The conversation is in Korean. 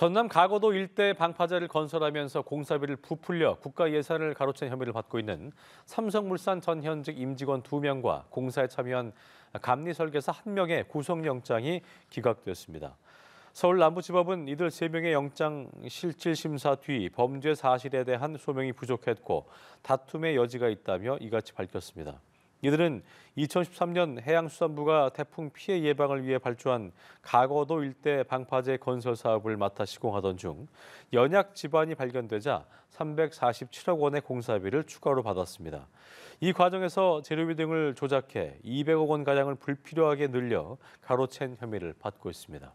전남 가거도 일대 방파제를 건설하면서 공사비를 부풀려 국가 예산을 가로챈 혐의를 받고 있는 삼성물산 전 현직 임직원 2명과 공사에 참여한 감리 설계사 1명의 구속영장이 기각되었습니다. 서울 남부지법은 이들 3명의 영장 실질심사 뒤 범죄 사실에 대한 소명이 부족했고 다툼의 여지가 있다며 이같이 밝혔습니다. 이들은 2013년 해양수산부가 태풍 피해 예방을 위해 발주한 가거도 일대 방파제 건설 사업을 맡아 시공하던 중 연약 지반이 발견되자 347억 원의 공사비를 추가로 받았습니다. 이 과정에서 재료비 등을 조작해 200억 원 가량을 불필요하게 늘려 가로챈 혐의를 받고 있습니다.